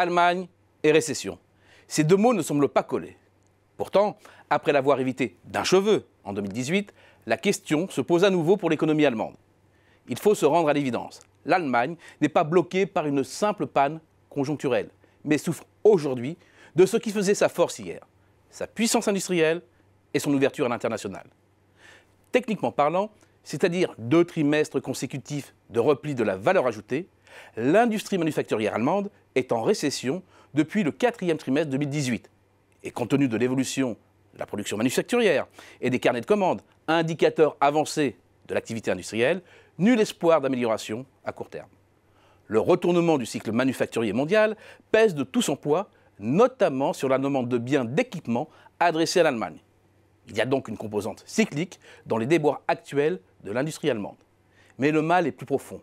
Allemagne et récession. Ces deux mots ne semblent pas coller. Pourtant, après l'avoir évité d'un cheveu en 2018, la question se pose à nouveau pour l'économie allemande. Il faut se rendre à l'évidence, l'Allemagne n'est pas bloquée par une simple panne conjoncturelle, mais souffre aujourd'hui de ce qui faisait sa force hier, sa puissance industrielle et son ouverture à l'international. Techniquement parlant, c'est-à-dire deux trimestres consécutifs de repli de la valeur ajoutée, L'industrie manufacturière allemande est en récession depuis le quatrième trimestre 2018. Et compte tenu de l'évolution de la production manufacturière et des carnets de commandes, indicateurs avancés de l'activité industrielle, nul espoir d'amélioration à court terme. Le retournement du cycle manufacturier mondial pèse de tout son poids, notamment sur la demande de biens d'équipement adressés à l'Allemagne. Il y a donc une composante cyclique dans les déboires actuels de l'industrie allemande. Mais le mal est plus profond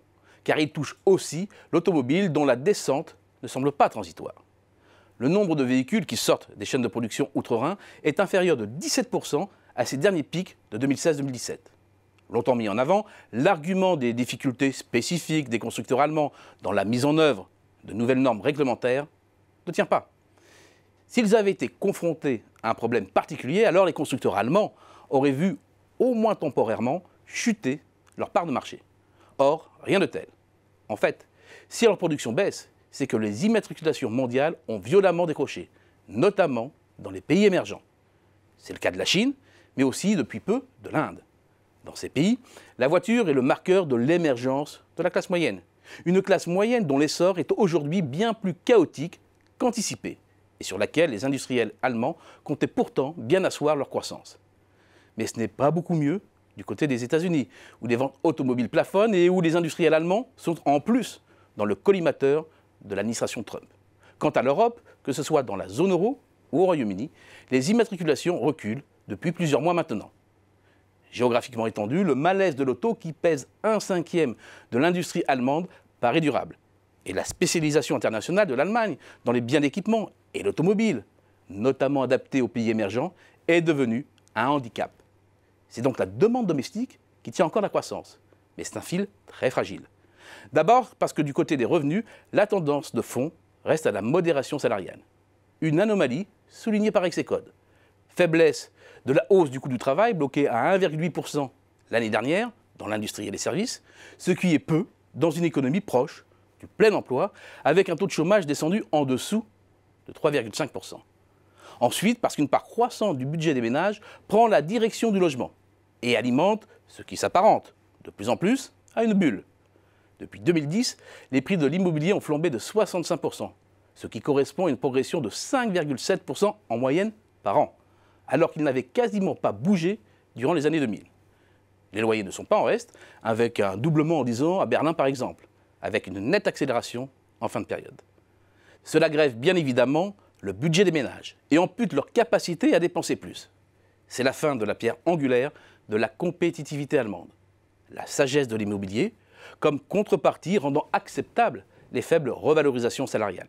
car il touche aussi l'automobile dont la descente ne semble pas transitoire. Le nombre de véhicules qui sortent des chaînes de production outre-Rhin est inférieur de 17% à ses derniers pics de 2016-2017. Longtemps mis en avant, l'argument des difficultés spécifiques des constructeurs allemands dans la mise en œuvre de nouvelles normes réglementaires ne tient pas. S'ils avaient été confrontés à un problème particulier, alors les constructeurs allemands auraient vu, au moins temporairement, chuter leur part de marché. Or, rien de tel. En fait, si leur production baisse, c'est que les immatriculations mondiales ont violemment décroché, notamment dans les pays émergents. C'est le cas de la Chine, mais aussi depuis peu de l'Inde. Dans ces pays, la voiture est le marqueur de l'émergence de la classe moyenne. Une classe moyenne dont l'essor est aujourd'hui bien plus chaotique qu'anticipé, et sur laquelle les industriels allemands comptaient pourtant bien asseoir leur croissance. Mais ce n'est pas beaucoup mieux du côté des États-Unis, où les ventes automobiles plafonnent et où les industriels allemands sont en plus dans le collimateur de l'administration Trump. Quant à l'Europe, que ce soit dans la zone euro ou au Royaume-Uni, les immatriculations reculent depuis plusieurs mois maintenant. Géographiquement étendu, le malaise de l'auto, qui pèse un cinquième de l'industrie allemande, paraît durable. Et la spécialisation internationale de l'Allemagne dans les biens d'équipement et l'automobile, notamment adaptée aux pays émergents, est devenue un handicap. C'est donc la demande domestique qui tient encore la croissance. Mais c'est un fil très fragile. D'abord parce que du côté des revenus, la tendance de fond reste à la modération salariale. Une anomalie soulignée par Execode. Faiblesse de la hausse du coût du travail bloquée à 1,8% l'année dernière dans l'industrie et les services, ce qui est peu dans une économie proche du plein emploi, avec un taux de chômage descendu en dessous de 3,5%. Ensuite, parce qu'une part croissante du budget des ménages prend la direction du logement, et alimente ce qui s'apparente de plus en plus à une bulle. Depuis 2010, les prix de l'immobilier ont flambé de 65%, ce qui correspond à une progression de 5,7% en moyenne par an, alors qu'ils n'avaient quasiment pas bougé durant les années 2000. Les loyers ne sont pas en reste, avec un doublement en 10 ans à Berlin par exemple, avec une nette accélération en fin de période. Cela grève bien évidemment le budget des ménages et ampute leur capacité à dépenser plus. C'est la fin de la pierre angulaire de la compétitivité allemande, la sagesse de l'immobilier, comme contrepartie rendant acceptable les faibles revalorisations salariales.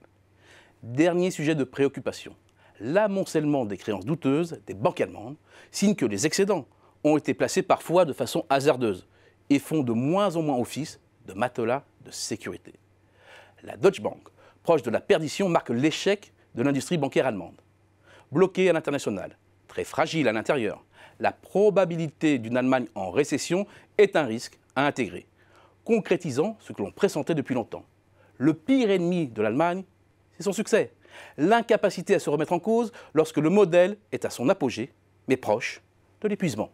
Dernier sujet de préoccupation, l'amoncellement des créances douteuses des banques allemandes, signe que les excédents ont été placés parfois de façon hasardeuse et font de moins en moins office de matelas de sécurité. La Deutsche Bank, proche de la perdition, marque l'échec de l'industrie bancaire allemande. Bloquée à l'international, très fragile à l'intérieur, la probabilité d'une Allemagne en récession est un risque à intégrer, concrétisant ce que l'on pressentait depuis longtemps. Le pire ennemi de l'Allemagne, c'est son succès, l'incapacité à se remettre en cause lorsque le modèle est à son apogée, mais proche de l'épuisement.